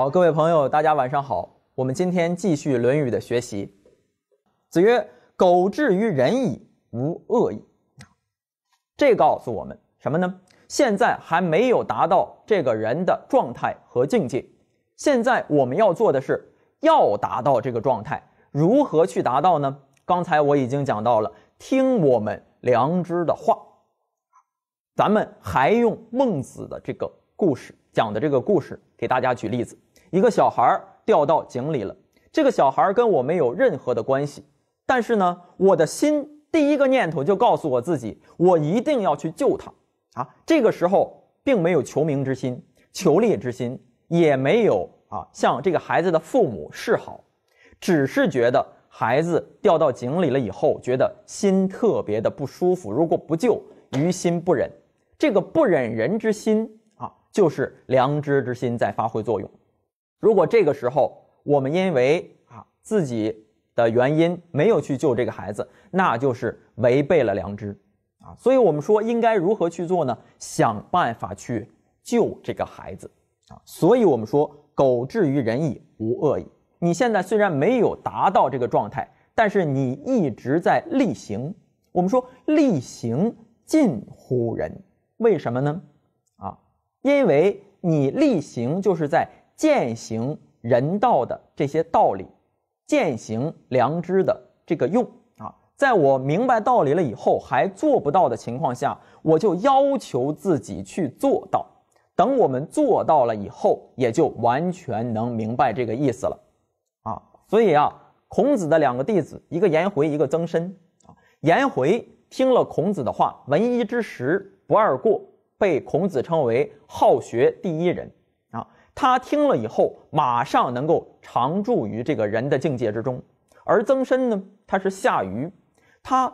好，各位朋友，大家晚上好。我们今天继续《论语》的学习。子曰：“苟至于仁矣，无恶矣。”这告诉我们什么呢？现在还没有达到这个人的状态和境界。现在我们要做的是，要达到这个状态，如何去达到呢？刚才我已经讲到了，听我们良知的话。咱们还用孟子的这个故事讲的这个故事给大家举例子。一个小孩掉到井里了，这个小孩跟我没有任何的关系，但是呢，我的心第一个念头就告诉我自己，我一定要去救他。啊，这个时候并没有求名之心、求利之心，也没有啊向这个孩子的父母示好，只是觉得孩子掉到井里了以后，觉得心特别的不舒服，如果不救，于心不忍。这个不忍人之心啊，就是良知之心在发挥作用。如果这个时候我们因为啊自己的原因没有去救这个孩子，那就是违背了良知，啊，所以我们说应该如何去做呢？想办法去救这个孩子，啊，所以我们说苟至于仁矣，无恶矣。你现在虽然没有达到这个状态，但是你一直在力行。我们说力行近乎仁，为什么呢？啊，因为你力行就是在。践行人道的这些道理，践行良知的这个用啊，在我明白道理了以后还做不到的情况下，我就要求自己去做到。等我们做到了以后，也就完全能明白这个意思了，啊，所以啊，孔子的两个弟子，一个颜回，一个曾参，啊，颜回听了孔子的话，闻一知十，不贰过，被孔子称为好学第一人。他听了以后，马上能够常住于这个人的境界之中。而曾参呢，他是下愚，他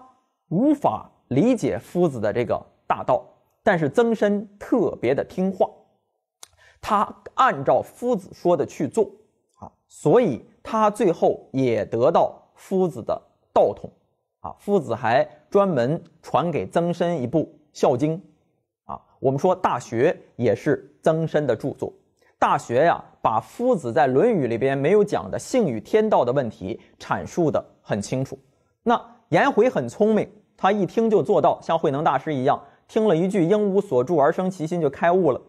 无法理解夫子的这个大道。但是曾参特别的听话，他按照夫子说的去做啊，所以他最后也得到夫子的道统啊。夫子还专门传给曾参一部《孝经》啊。我们说《大学》也是曾参的著作。大学呀，把夫子在《论语》里边没有讲的性与天道的问题阐述的很清楚。那颜回很聪明，他一听就做到，像慧能大师一样，听了一句“应无所住而生其心”就开悟了。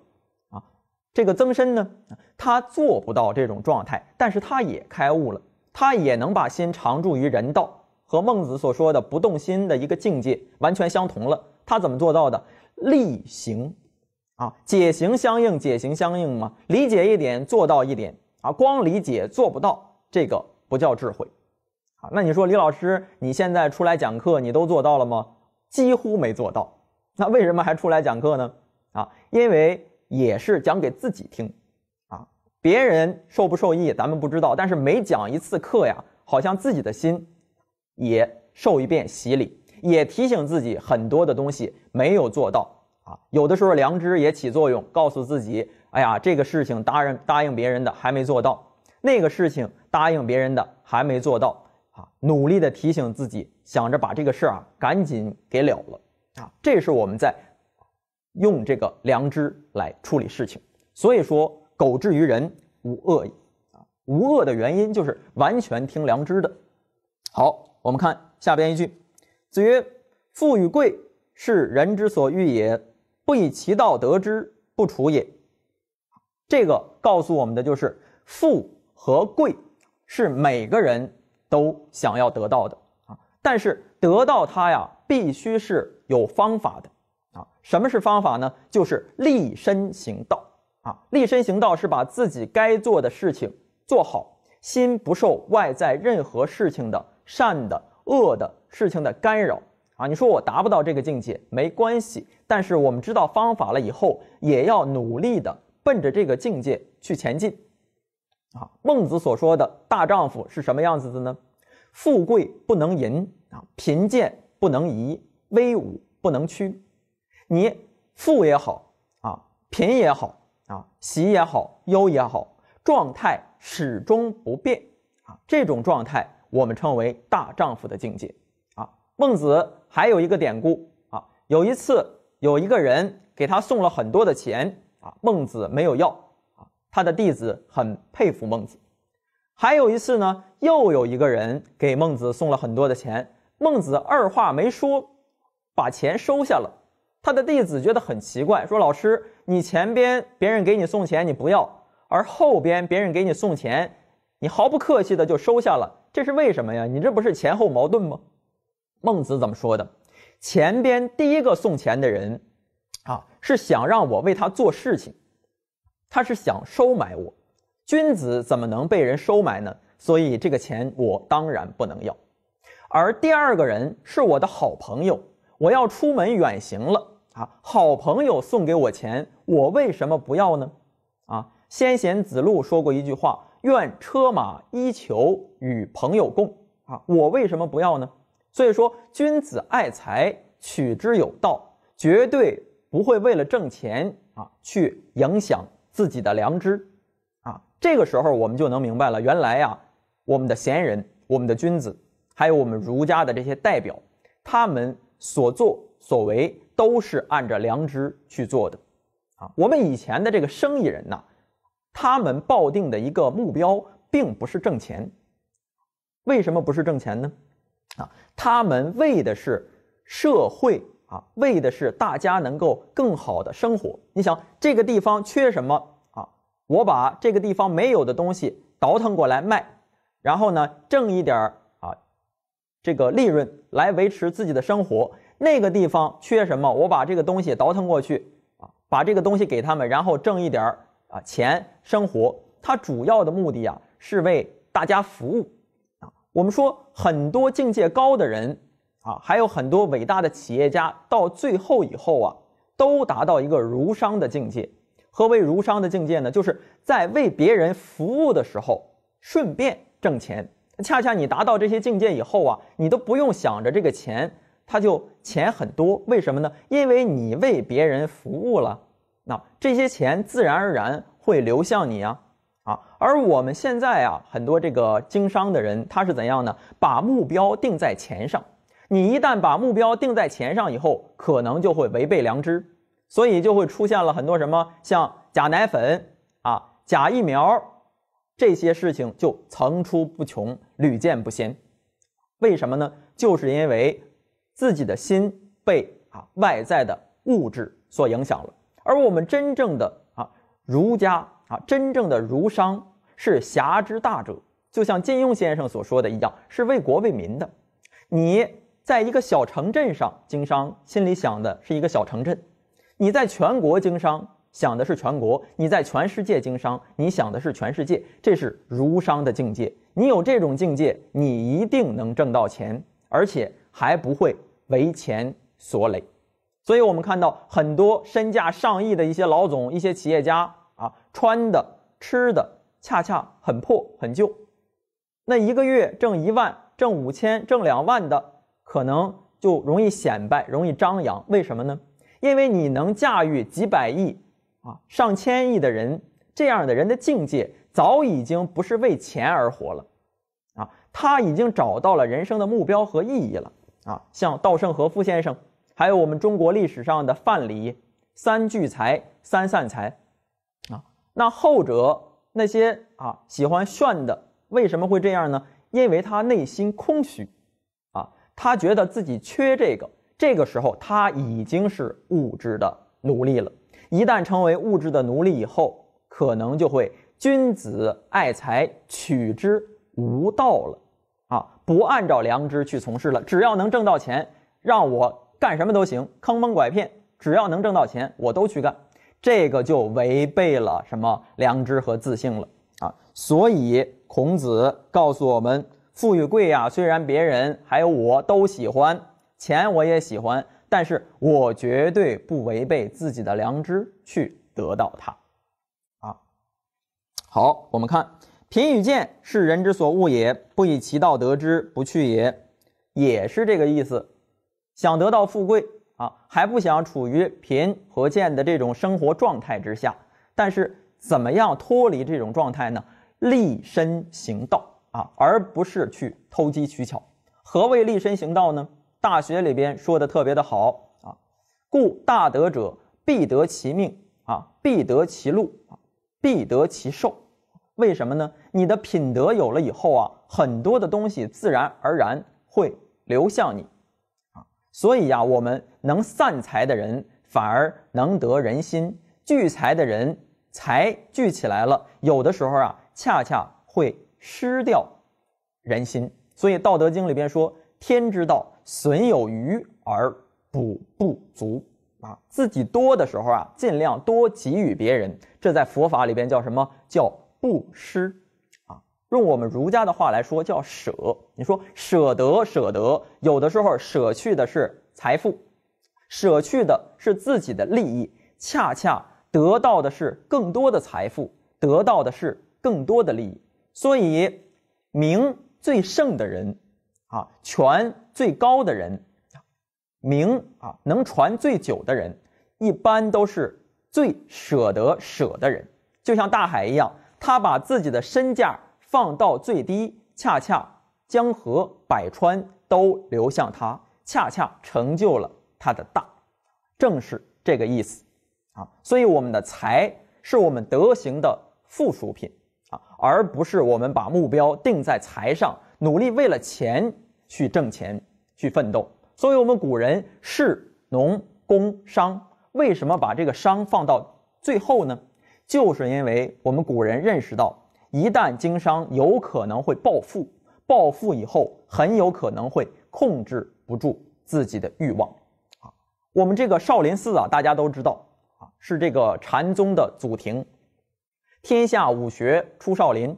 啊，这个曾参呢，他做不到这种状态，但是他也开悟了，他也能把心常住于人道，和孟子所说的不动心的一个境界完全相同了。他怎么做到的？力行。啊，解行相应，解行相应嘛，理解一点，做到一点啊。光理解做不到，这个不叫智慧啊。那你说，李老师，你现在出来讲课，你都做到了吗？几乎没做到。那为什么还出来讲课呢？啊，因为也是讲给自己听啊。别人受不受益，咱们不知道。但是每讲一次课呀，好像自己的心也受一遍洗礼，也提醒自己很多的东西没有做到。啊，有的时候良知也起作用，告诉自己，哎呀，这个事情答应答应别人的还没做到，那个事情答应别人的还没做到啊，努力的提醒自己，想着把这个事儿啊赶紧给了了啊，这是我们在用这个良知来处理事情。所以说，苟志于人无恶也啊，无恶的原因就是完全听良知的。好，我们看下边一句，子曰：“富与贵，是人之所欲也。”不以其道得之，不处也。这个告诉我们的就是，富和贵是每个人都想要得到的啊。但是得到它呀，必须是有方法的啊。什么是方法呢？就是立身行道啊。立身行道是把自己该做的事情做好，心不受外在任何事情的善的、恶的事情的干扰。啊，你说我达不到这个境界没关系，但是我们知道方法了以后，也要努力的奔着这个境界去前进。啊，孟子所说的大丈夫是什么样子的呢？富贵不能淫，啊，贫贱不能移，威武不能屈。你富也好，啊，贫也好，啊，喜也好，忧也好，状态始终不变，啊，这种状态我们称为大丈夫的境界。孟子还有一个典故啊，有一次有一个人给他送了很多的钱啊，孟子没有要啊，他的弟子很佩服孟子。还有一次呢，又有一个人给孟子送了很多的钱，孟子二话没说，把钱收下了。他的弟子觉得很奇怪，说：“老师，你前边别人给你送钱你不要，而后边别人给你送钱，你毫不客气的就收下了，这是为什么呀？你这不是前后矛盾吗？”孟子怎么说的？前边第一个送钱的人，啊，是想让我为他做事情，他是想收买我。君子怎么能被人收买呢？所以这个钱我当然不能要。而第二个人是我的好朋友，我要出门远行了，啊，好朋友送给我钱，我为什么不要呢？啊，先贤子路说过一句话：“愿车马衣裘与朋友共。”啊，我为什么不要呢？所以说，君子爱财，取之有道，绝对不会为了挣钱啊去影响自己的良知，啊，这个时候我们就能明白了，原来啊，我们的贤人、我们的君子，还有我们儒家的这些代表，他们所作所为都是按着良知去做的，啊，我们以前的这个生意人呢，他们抱定的一个目标并不是挣钱，为什么不是挣钱呢？啊，他们为的是社会啊，为的是大家能够更好的生活。你想，这个地方缺什么啊？我把这个地方没有的东西倒腾过来卖，然后呢，挣一点啊这个利润来维持自己的生活。那个地方缺什么？我把这个东西倒腾过去啊，把这个东西给他们，然后挣一点啊钱生活。它主要的目的啊，是为大家服务。我们说很多境界高的人啊，还有很多伟大的企业家，到最后以后啊，都达到一个儒商的境界。何为儒商的境界呢？就是在为别人服务的时候，顺便挣钱。恰恰你达到这些境界以后啊，你都不用想着这个钱，他就钱很多。为什么呢？因为你为别人服务了，那这些钱自然而然会流向你啊。啊，而我们现在啊，很多这个经商的人，他是怎样呢？把目标定在钱上。你一旦把目标定在钱上以后，可能就会违背良知，所以就会出现了很多什么，像假奶粉啊、假疫苗这些事情就层出不穷、屡见不鲜。为什么呢？就是因为自己的心被啊外在的物质所影响了。而我们真正的啊儒家。啊，真正的儒商是侠之大者，就像金庸先生所说的一样，是为国为民的。你在一个小城镇上经商，心里想的是一个小城镇；你在全国经商，想的是全国；你在全世界经商，你想的是全世界。这是儒商的境界。你有这种境界，你一定能挣到钱，而且还不会为钱所累。所以，我们看到很多身价上亿的一些老总、一些企业家。啊，穿的吃的恰恰很破很旧，那一个月挣一万、挣五千、挣两万的，可能就容易显摆、容易张扬。为什么呢？因为你能驾驭几百亿、啊上千亿的人，这样的人的境界早已经不是为钱而活了，啊，他已经找到了人生的目标和意义了。啊，像稻盛和夫先生，还有我们中国历史上的范蠡，三聚财、三散财。那后者那些啊喜欢炫的为什么会这样呢？因为他内心空虚，啊，他觉得自己缺这个。这个时候他已经是物质的奴隶了。一旦成为物质的奴隶以后，可能就会君子爱财，取之无道了。啊，不按照良知去从事了，只要能挣到钱，让我干什么都行，坑蒙拐骗，只要能挣到钱，我都去干。这个就违背了什么良知和自信了啊！所以孔子告诉我们：富与贵啊，虽然别人还有我都喜欢，钱我也喜欢，但是我绝对不违背自己的良知去得到它。啊，好，我们看贫与贱是人之所恶也，不以其道得之，不去也，也是这个意思。想得到富贵。啊，还不想处于贫和贱的这种生活状态之下，但是怎么样脱离这种状态呢？立身行道啊，而不是去偷机取巧。何谓立身行道呢？《大学》里边说的特别的好啊，故大德者必得其命啊，必得其禄啊，必得其寿。为什么呢？你的品德有了以后啊，很多的东西自然而然会流向你。所以呀，我们能散财的人反而能得人心；聚财的人，财聚起来了，有的时候啊，恰恰会失掉人心。所以《道德经》里边说：“天之道，损有余而补不足。”啊，自己多的时候啊，尽量多给予别人。这在佛法里边叫什么？叫布施。用我们儒家的话来说，叫舍。你说舍得舍得，有的时候舍去的是财富，舍去的是自己的利益，恰恰得到的是更多的财富，得到的是更多的利益。所以，名最盛的人，啊，权最高的人，名啊能传最久的人，一般都是最舍得舍的人。就像大海一样，他把自己的身价。放到最低，恰恰江河百川都流向它，恰恰成就了他的大，正是这个意思啊。所以我们的财是我们德行的附属品啊，而不是我们把目标定在财上，努力为了钱去挣钱去奋斗。所以，我们古人士农工商，为什么把这个商放到最后呢？就是因为我们古人认识到。一旦经商，有可能会暴富，暴富以后，很有可能会控制不住自己的欲望。啊，我们这个少林寺啊，大家都知道啊，是这个禅宗的祖庭，天下武学出少林。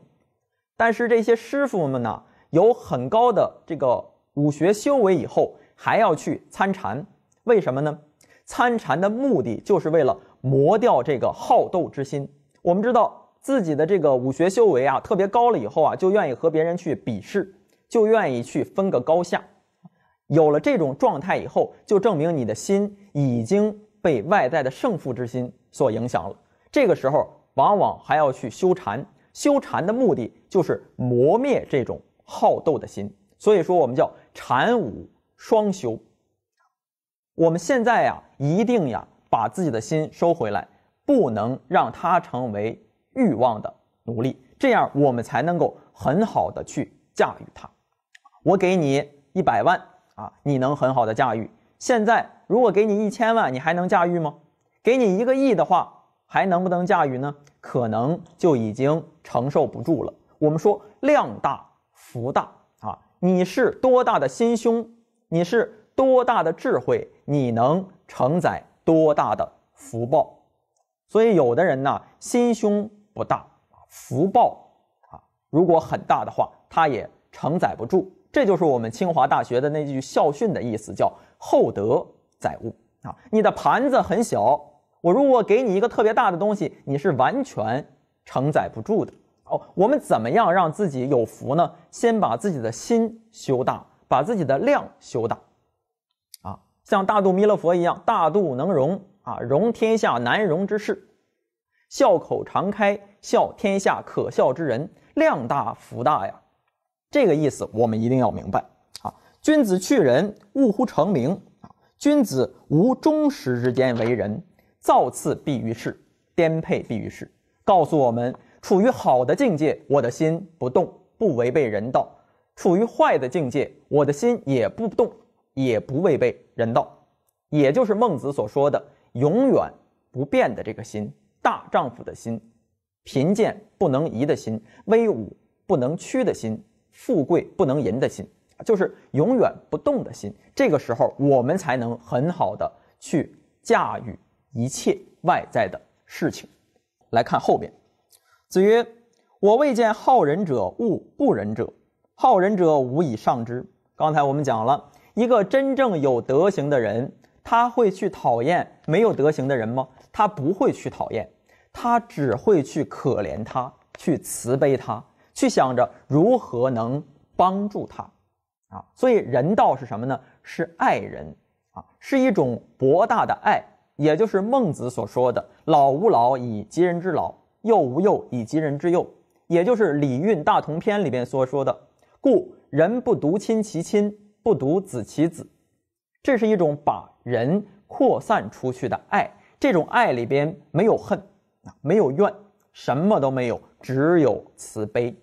但是这些师傅们呢，有很高的这个武学修为以后，还要去参禅，为什么呢？参禅的目的就是为了磨掉这个好斗之心。我们知道。自己的这个武学修为啊特别高了以后啊，就愿意和别人去比试，就愿意去分个高下。有了这种状态以后，就证明你的心已经被外在的胜负之心所影响了。这个时候，往往还要去修禅。修禅的目的就是磨灭这种好斗的心。所以说，我们叫禅武双修。我们现在呀，一定呀，把自己的心收回来，不能让它成为。欲望的奴隶，这样我们才能够很好的去驾驭它。我给你一百万啊，你能很好的驾驭。现在如果给你一千万，你还能驾驭吗？给你一个亿的话，还能不能驾驭呢？可能就已经承受不住了。我们说量大福大啊，你是多大的心胸，你是多大的智慧，你能承载多大的福报。所以有的人呢，心胸。不大啊，福报啊，如果很大的话，它也承载不住。这就是我们清华大学的那句校训的意思，叫“厚德载物”啊。你的盘子很小，我如果给你一个特别大的东西，你是完全承载不住的哦。我们怎么样让自己有福呢？先把自己的心修大，把自己的量修大啊。像大肚弥勒佛一样，大肚能容啊，容天下难容之事。笑口常开，笑天下可笑之人，量大福大呀！这个意思我们一定要明白啊！君子去人，勿乎成名啊！君子无忠实之间为人，造次必于世，颠沛必于世。告诉我们，处于好的境界，我的心不动，不违背人道；处于坏的境界，我的心也不动，也不违背人道。也就是孟子所说的永远不变的这个心。大丈夫的心，贫贱不能移的心，威武不能屈的心，富贵不能淫的心，就是永远不动的心。这个时候，我们才能很好的去驾驭一切外在的事情。来看后边，子曰：“我未见好仁者恶不仁者，好仁者无以上之。”刚才我们讲了一个真正有德行的人，他会去讨厌没有德行的人吗？他不会去讨厌，他只会去可怜他，去慈悲他，去想着如何能帮助他，啊，所以人道是什么呢？是爱人啊，是一种博大的爱，也就是孟子所说的“老吾老以及人之老，幼吾幼以及人之幼”，也就是《礼运大同篇》里边所说的“故人不独亲其亲，不独子其子”，这是一种把人扩散出去的爱。这种爱里边没有恨啊，没有怨，什么都没有，只有慈悲。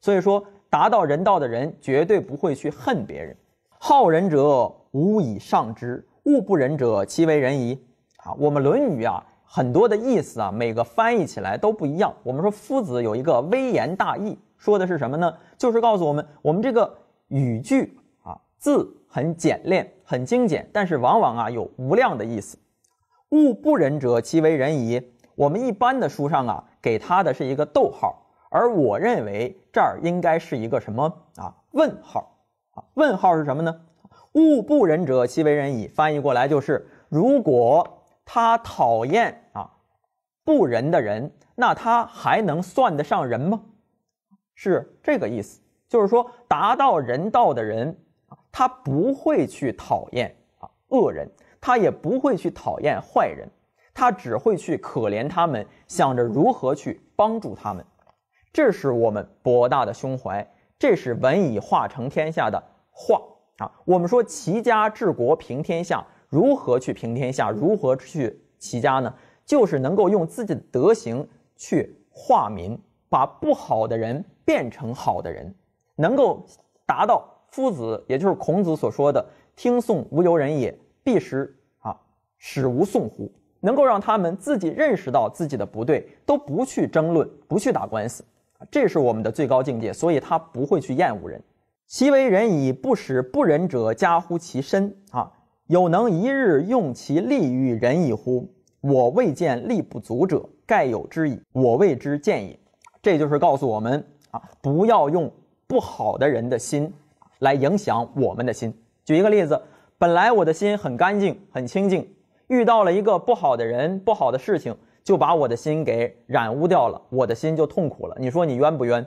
所以说，达到人道的人绝对不会去恨别人。好仁者无以上之，恶不仁者其为仁矣啊！我们《论语》啊，很多的意思啊，每个翻译起来都不一样。我们说夫子有一个微言大义，说的是什么呢？就是告诉我们，我们这个语句啊，字很简练，很精简，但是往往啊，有无量的意思。物不仁者，其为仁矣？我们一般的书上啊，给他的是一个逗号，而我认为这儿应该是一个什么啊？问号啊？问号是什么呢？物不仁者，其为仁矣？翻译过来就是：如果他讨厌啊不仁的人，那他还能算得上人吗？是这个意思，就是说，达到人道的人，他不会去讨厌啊恶人。他也不会去讨厌坏人，他只会去可怜他们，想着如何去帮助他们。这是我们博大的胸怀，这是文以化成天下的话啊。我们说齐家治国平天下，如何去平天下？如何去齐家呢？就是能够用自己的德行去化民，把不好的人变成好的人，能够达到夫子，也就是孔子所说的“听讼无由人也”。必失啊！使无送乎？能够让他们自己认识到自己的不对，都不去争论，不去打官司这是我们的最高境界，所以他不会去厌恶人。其为仁矣，不使不仁者加乎其身啊！有能一日用其力于仁矣乎？我未见力不足者，盖有之矣，我未之见也。这就是告诉我们啊，不要用不好的人的心来影响我们的心。举一个例子。本来我的心很干净、很清净，遇到了一个不好的人、不好的事情，就把我的心给染污掉了，我的心就痛苦了。你说你冤不冤？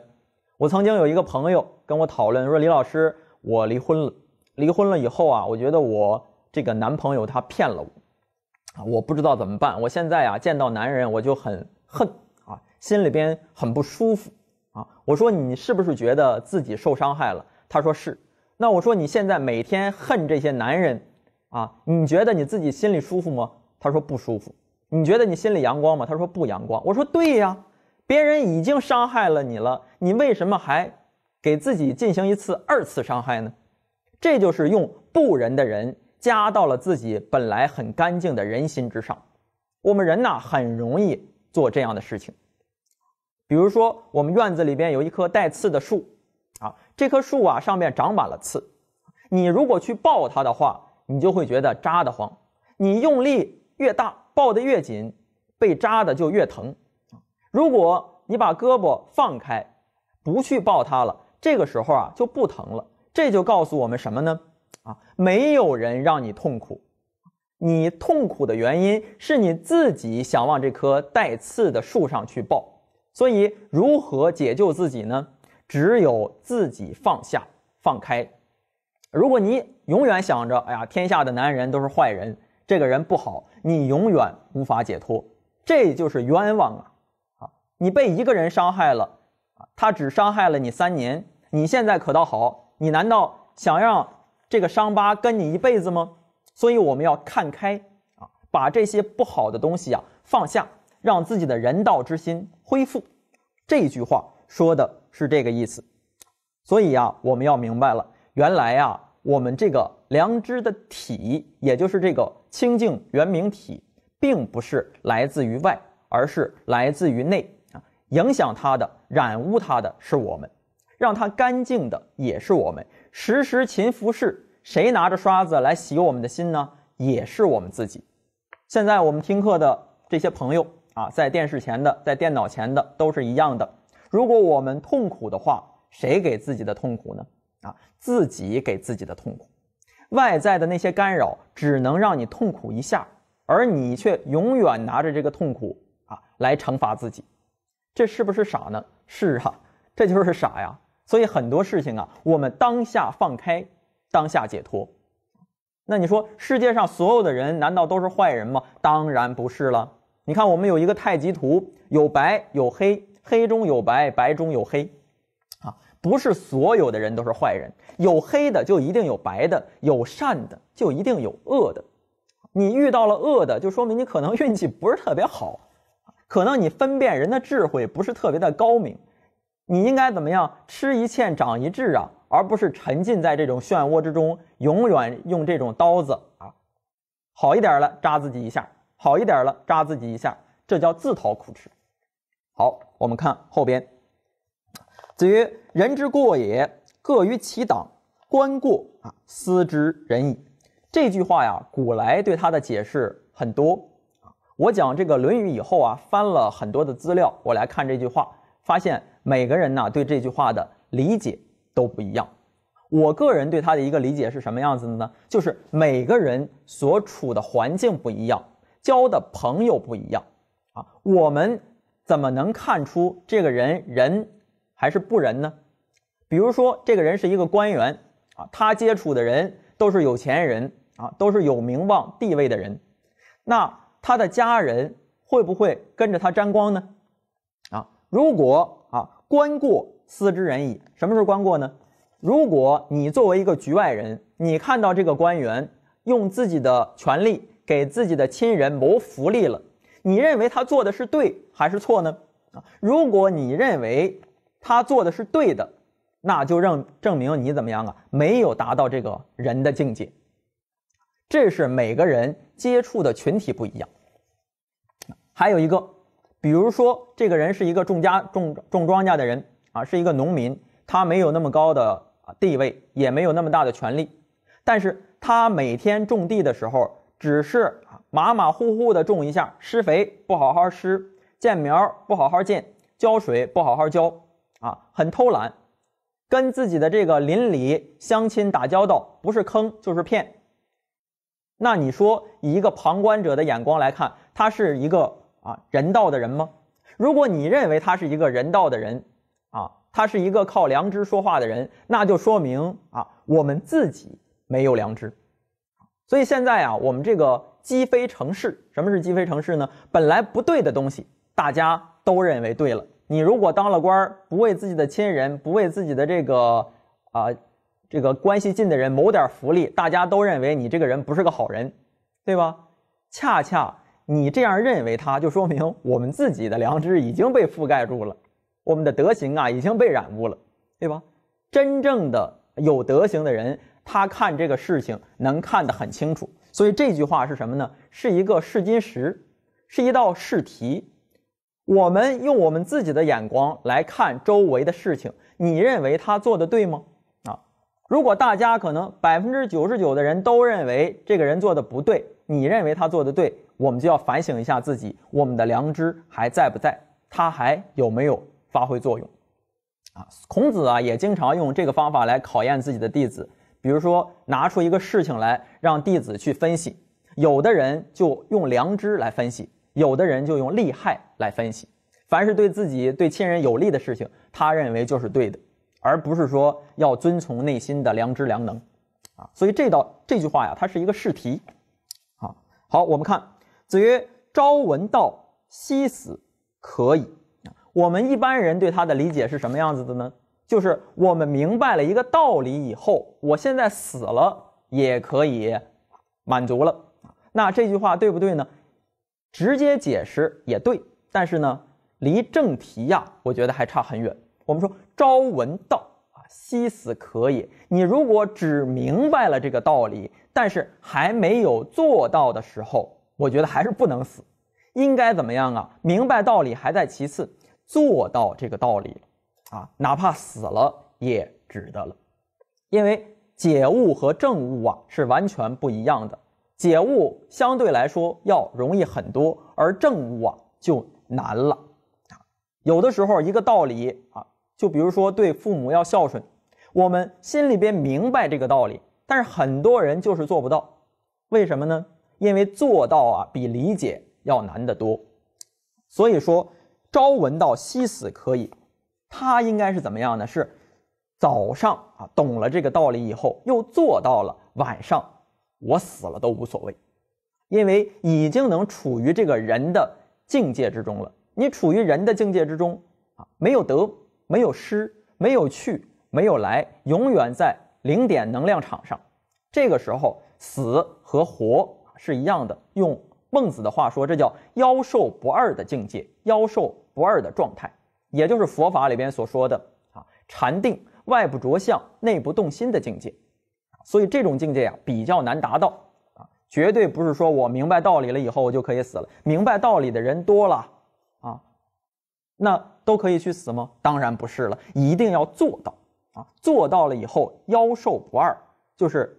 我曾经有一个朋友跟我讨论，说李老师，我离婚了，离婚了以后啊，我觉得我这个男朋友他骗了我，啊，我不知道怎么办。我现在啊，见到男人我就很恨啊，心里边很不舒服啊。我说你是不是觉得自己受伤害了？他说是。那我说你现在每天恨这些男人，啊，你觉得你自己心里舒服吗？他说不舒服。你觉得你心里阳光吗？他说不阳光。我说对呀，别人已经伤害了你了，你为什么还给自己进行一次二次伤害呢？这就是用不仁的人加到了自己本来很干净的人心之上。我们人呐，很容易做这样的事情。比如说，我们院子里边有一棵带刺的树。这棵树啊，上面长满了刺，你如果去抱它的话，你就会觉得扎得慌。你用力越大，抱得越紧，被扎的就越疼。如果你把胳膊放开，不去抱它了，这个时候啊就不疼了。这就告诉我们什么呢？啊，没有人让你痛苦，你痛苦的原因是你自己想往这棵带刺的树上去抱。所以，如何解救自己呢？只有自己放下、放开。如果你永远想着“哎呀，天下的男人都是坏人，这个人不好”，你永远无法解脱，这就是冤枉啊！啊，你被一个人伤害了啊，他只伤害了你三年，你现在可倒好，你难道想让这个伤疤跟你一辈子吗？所以我们要看开啊，把这些不好的东西啊放下，让自己的人道之心恢复。这句话说的。是这个意思，所以啊，我们要明白了，原来啊，我们这个良知的体，也就是这个清净原明体，并不是来自于外，而是来自于内啊。影响它的、染污它的，是我们；让它干净的，也是我们。时时勤拂拭，谁拿着刷子来洗我们的心呢？也是我们自己。现在我们听课的这些朋友啊，在电视前的、在电脑前的，都是一样的。如果我们痛苦的话，谁给自己的痛苦呢？啊，自己给自己的痛苦，外在的那些干扰只能让你痛苦一下，而你却永远拿着这个痛苦啊来惩罚自己，这是不是傻呢？是啊，这就是傻呀。所以很多事情啊，我们当下放开，当下解脱。那你说世界上所有的人难道都是坏人吗？当然不是了。你看我们有一个太极图，有白有黑。黑中有白，白中有黑，啊，不是所有的人都是坏人，有黑的就一定有白的，有善的就一定有恶的，你遇到了恶的，就说明你可能运气不是特别好，可能你分辨人的智慧不是特别的高明，你应该怎么样？吃一堑长一智啊，而不是沉浸在这种漩涡之中，永远用这种刀子啊，好一点了扎自己一下，好一点了扎自己一下，这叫自讨苦吃。好，我们看后边。子曰：“人之过也，各于其党。观过啊，斯之仁矣。”这句话呀，古来对他的解释很多我讲这个《论语》以后啊，翻了很多的资料，我来看这句话，发现每个人呢对这句话的理解都不一样。我个人对他的一个理解是什么样子的呢？就是每个人所处的环境不一样，交的朋友不一样啊，我们。怎么能看出这个人仁还是不仁呢？比如说，这个人是一个官员啊，他接触的人都是有钱人啊，都是有名望、地位的人，那他的家人会不会跟着他沾光呢？啊，如果啊，官过斯之人矣。什么是官过呢？如果你作为一个局外人，你看到这个官员用自己的权利给自己的亲人谋福利了。你认为他做的是对还是错呢？啊，如果你认为他做的是对的，那就证证明你怎么样啊？没有达到这个人的境界。这是每个人接触的群体不一样。还有一个，比如说这个人是一个种家种种庄稼的人啊，是一个农民，他没有那么高的地位，也没有那么大的权利，但是他每天种地的时候，只是。马马虎虎的种一下，施肥不好好施，建苗不好好建，浇水不好好浇，啊，很偷懒。跟自己的这个邻里乡亲打交道，不是坑就是骗。那你说，以一个旁观者的眼光来看，他是一个啊人道的人吗？如果你认为他是一个人道的人，啊，他是一个靠良知说话的人，那就说明啊，我们自己没有良知。所以现在啊，我们这个。积非成市。什么是积非成市呢？本来不对的东西，大家都认为对了。你如果当了官儿，不为自己的亲人，不为自己的这个啊，这个关系近的人谋点福利，大家都认为你这个人不是个好人，对吧？恰恰你这样认为，他就说明我们自己的良知已经被覆盖住了，我们的德行啊已经被染污了，对吧？真正的有德行的人，他看这个事情能看得很清楚。所以这句话是什么呢？是一个试金石，是一道试题。我们用我们自己的眼光来看周围的事情，你认为他做的对吗？啊，如果大家可能百分之九十九的人都认为这个人做的不对，你认为他做的对，我们就要反省一下自己，我们的良知还在不在，他还有没有发挥作用？啊，孔子啊，也经常用这个方法来考验自己的弟子。比如说，拿出一个事情来让弟子去分析，有的人就用良知来分析，有的人就用利害来分析。凡是对自己、对亲人有利的事情，他认为就是对的，而不是说要遵从内心的良知良能啊。所以这道这句话呀，它是一个试题啊。好，我们看子曰：“朝闻道，夕死可以。”我们一般人对他的理解是什么样子的呢？就是我们明白了一个道理以后，我现在死了也可以满足了。那这句话对不对呢？直接解释也对，但是呢，离正题呀，我觉得还差很远。我们说“朝闻道，啊夕死可也”。你如果只明白了这个道理，但是还没有做到的时候，我觉得还是不能死。应该怎么样啊？明白道理还在其次，做到这个道理了。啊，哪怕死了也值得了，因为解悟和正悟啊是完全不一样的。解悟相对来说要容易很多，而正悟啊就难了有的时候一个道理啊，就比如说对父母要孝顺，我们心里边明白这个道理，但是很多人就是做不到，为什么呢？因为做到啊比理解要难得多。所以说，朝闻道，夕死可矣。他应该是怎么样呢？是早上啊，懂了这个道理以后，又做到了晚上。我死了都无所谓，因为已经能处于这个人的境界之中了。你处于人的境界之中啊，没有得，没有失，没有去，没有来，永远在零点能量场上。这个时候，死和活是一样的。用孟子的话说，这叫“妖兽不二”的境界，“妖兽不二”的状态。也就是佛法里边所说的啊，禅定外不着相，内不动心的境界。所以这种境界啊，比较难达到啊。绝对不是说我明白道理了以后我就可以死了。明白道理的人多了啊，那都可以去死吗？当然不是了，一定要做到啊。做到了以后，妖寿不二，就是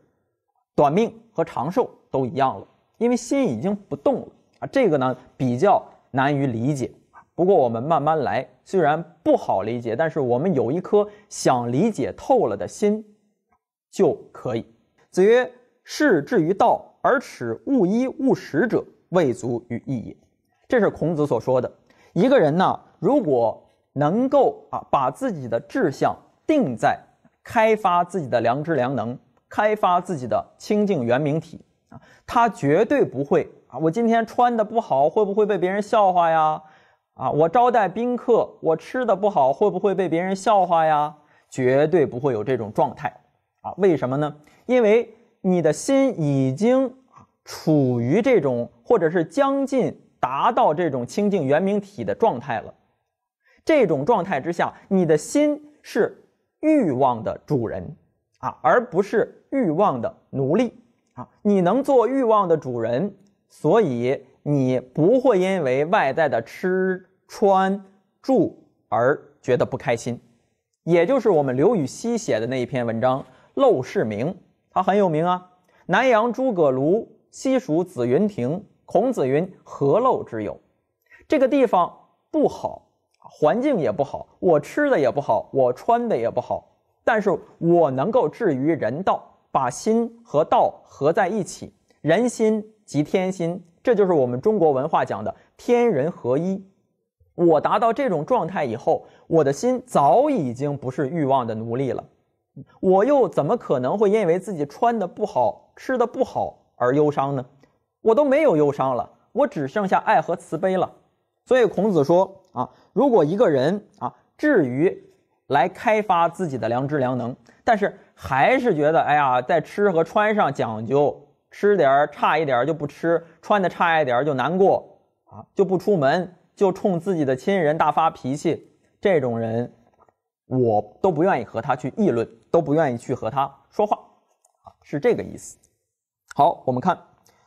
短命和长寿都一样了，因为心已经不动了啊。这个呢，比较难于理解。不过我们慢慢来，虽然不好理解，但是我们有一颗想理解透了的心，就可以。子曰：“士志于道，而耻勿衣勿食者，未足于义也。”这是孔子所说的。一个人呢，如果能够啊，把自己的志向定在开发自己的良知良能，开发自己的清净元明体啊，他绝对不会啊，我今天穿的不好，会不会被别人笑话呀？啊，我招待宾客，我吃的不好，会不会被别人笑话呀？绝对不会有这种状态，啊，为什么呢？因为你的心已经处于这种，或者是将近达到这种清净圆明体的状态了。这种状态之下，你的心是欲望的主人啊，而不是欲望的奴隶啊。你能做欲望的主人，所以你不会因为外在的吃。穿住而觉得不开心，也就是我们刘禹锡写的那一篇文章《陋室铭》，它很有名啊。南阳诸葛庐，西蜀子云亭。孔子云：“何陋之有？”这个地方不好，环境也不好，我吃的也不好，我穿的也不好，但是我能够至于人道，把心和道合在一起，人心即天心，这就是我们中国文化讲的天人合一。我达到这种状态以后，我的心早已经不是欲望的奴隶了。我又怎么可能会因为自己穿的不好、吃的不好而忧伤呢？我都没有忧伤了，我只剩下爱和慈悲了。所以孔子说啊，如果一个人啊至于来开发自己的良知良能，但是还是觉得哎呀，在吃和穿上讲究，吃点儿差一点儿就不吃，穿的差一点儿就难过啊，就不出门。就冲自己的亲人大发脾气，这种人，我都不愿意和他去议论，都不愿意去和他说话，是这个意思。好，我们看，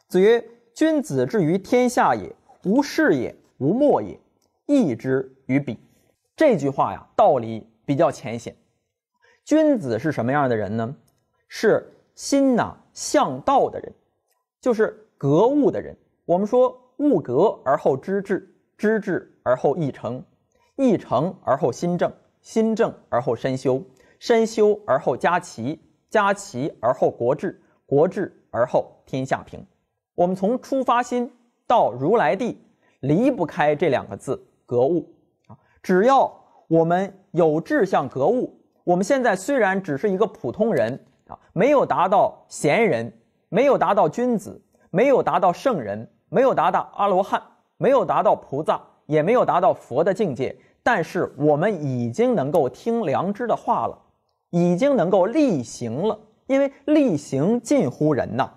子曰：“君子之于天下也，无事也，无莫也，义之于彼。”这句话呀，道理比较浅显。君子是什么样的人呢？是心呐向道的人，就是格物的人。我们说，物格而后知至。知至而后意诚，意诚而后心正，心正而后身修，身修而后家齐，家齐而后国治，国治而后天下平。我们从出发心到如来地，离不开这两个字：格物。啊，只要我们有志向格物，我们现在虽然只是一个普通人啊，没有达到贤人，没有达到君子，没有达到圣人，没有达到阿罗汉。没有达到菩萨，也没有达到佛的境界，但是我们已经能够听良知的话了，已经能够力行了。因为力行近乎人呐，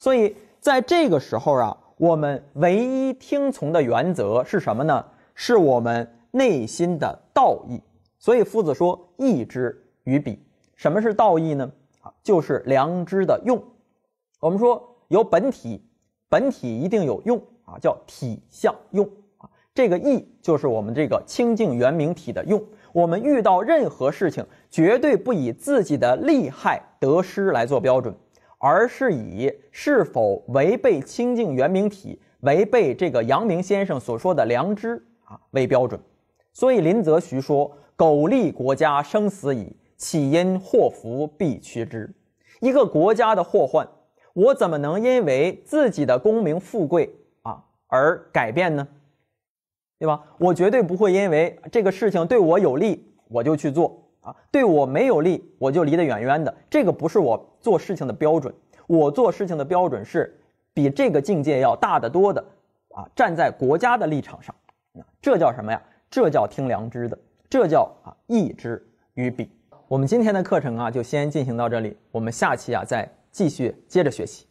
所以在这个时候啊，我们唯一听从的原则是什么呢？是我们内心的道义。所以夫子说：“义之于彼，什么是道义呢？就是良知的用。我们说有本体，本体一定有用。”啊，叫体相用啊，这个义就是我们这个清净元明体的用。我们遇到任何事情，绝对不以自己的利害得失来做标准，而是以是否违背清净元明体、违背这个阳明先生所说的良知啊为标准。所以林则徐说：“苟利国家生死以，岂因祸福避趋之。”一个国家的祸患，我怎么能因为自己的功名富贵？而改变呢，对吧？我绝对不会因为这个事情对我有利，我就去做啊；对我没有利，我就离得远远的。这个不是我做事情的标准，我做事情的标准是比这个境界要大得多的啊！站在国家的立场上，这叫什么呀？这叫听良知的，这叫啊义之与彼。我们今天的课程啊，就先进行到这里，我们下期啊再继续接着学习。